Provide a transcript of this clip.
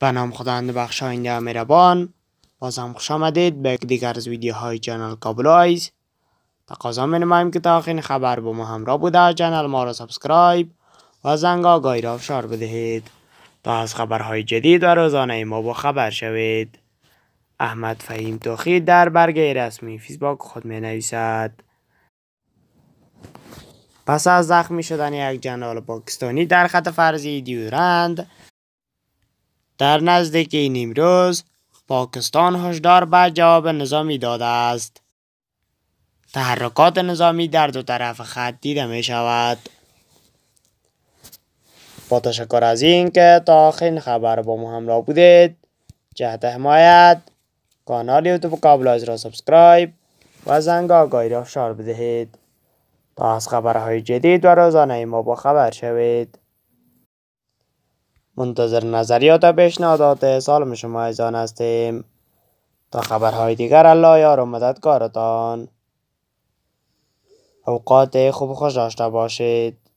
به نام خداوند بخشاینده و مهربان باز هم خوش آمدید به دیگر از ویدیوهای چنل کابلایز تقاضا می که تا آخرین خبر با ما همراه بوده چنل ما را سابسکرایب و زنگ آگاهی را افشار بدهید تا از خبرهای جدید و روزانه ما با خبر شوید احمد فهیم توخی در برگه رسمی فیسبوک خود می نویسد پس از زخمی شدن یک جنرال پاکستانی در خط فرضی دیورند در نزدیکی نیمروز پاکستان هشدار به جواب نظامی داده است. تحرکات نظامی در دو طرف خط دیده می شود. با تشکر از این که تا آخرین خبر با ما همراه بودید جهت حمایت کانال یوتیوب کابلایز را سابسکرایب و زنگ آگاهی را فشار بدهید تا از خبرهای جدید و روزانه ما با خبر شوید منتظر نظریات و پیشنهادات سالم شما ایزان هستیم تا خبرهای دیگر الله یار و مددگارتان اوقات خوب خوش داشته باشید